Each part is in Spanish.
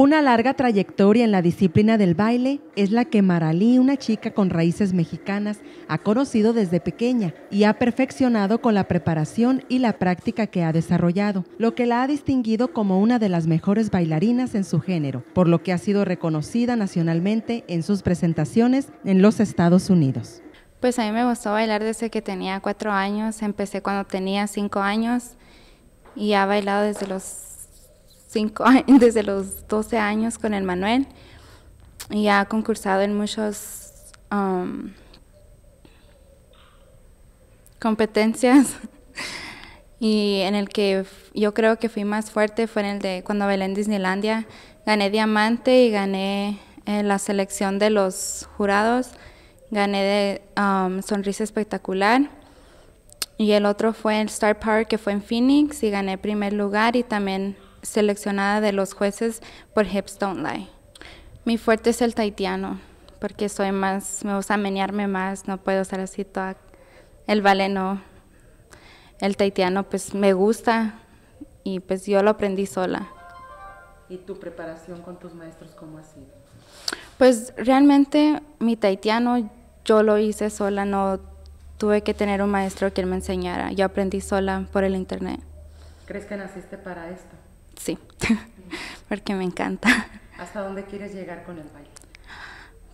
Una larga trayectoria en la disciplina del baile es la que Maralí, una chica con raíces mexicanas, ha conocido desde pequeña y ha perfeccionado con la preparación y la práctica que ha desarrollado, lo que la ha distinguido como una de las mejores bailarinas en su género, por lo que ha sido reconocida nacionalmente en sus presentaciones en los Estados Unidos. Pues a mí me gustó bailar desde que tenía cuatro años, empecé cuando tenía cinco años y ha bailado desde los cinco, desde los 12 años con el Manuel y ha concursado en muchas um, competencias y en el que yo creo que fui más fuerte fue en el de cuando bailé en Disneylandia. Gané diamante y gané en eh, la selección de los jurados, gané de um, Sonrisa Espectacular y el otro fue el Star Power que fue en Phoenix y gané primer lugar y también seleccionada de los jueces por hepstone Don't Mi fuerte es el taitiano, porque soy más, me gusta menearme más, no puedo estar así toda. El ballet no. El taitiano pues me gusta y pues yo lo aprendí sola. ¿Y tu preparación con tus maestros cómo ha sido? Pues realmente mi taitiano yo lo hice sola, no tuve que tener un maestro que me enseñara. Yo aprendí sola por el internet. ¿Crees que naciste para esto? sí, porque me encanta. ¿Hasta dónde quieres llegar con el baile?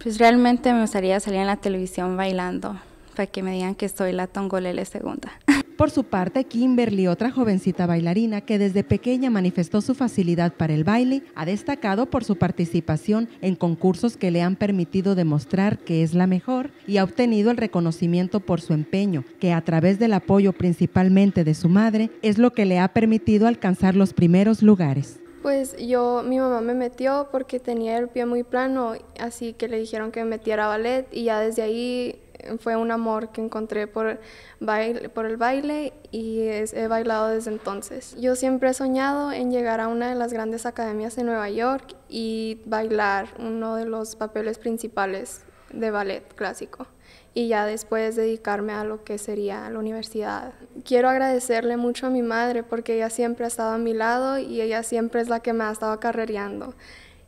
Pues realmente me gustaría salir en la televisión bailando para que me digan que soy la Tongolele segunda. Por su parte, Kimberly, otra jovencita bailarina que desde pequeña manifestó su facilidad para el baile, ha destacado por su participación en concursos que le han permitido demostrar que es la mejor y ha obtenido el reconocimiento por su empeño, que a través del apoyo principalmente de su madre es lo que le ha permitido alcanzar los primeros lugares. Pues yo, mi mamá me metió porque tenía el pie muy plano, así que le dijeron que me metiera ballet y ya desde ahí fue un amor que encontré por, baile, por el baile y he bailado desde entonces. Yo siempre he soñado en llegar a una de las grandes academias de Nueva York y bailar uno de los papeles principales de ballet clásico y ya después dedicarme a lo que sería la universidad. Quiero agradecerle mucho a mi madre porque ella siempre ha estado a mi lado y ella siempre es la que me ha estado carrereando.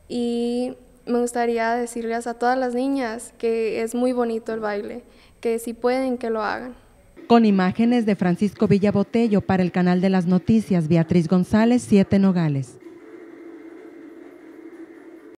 Y me gustaría decirles a todas las niñas que es muy bonito el baile, que si pueden, que lo hagan. Con imágenes de Francisco Villabotello para el canal de las noticias, Beatriz González, Siete Nogales.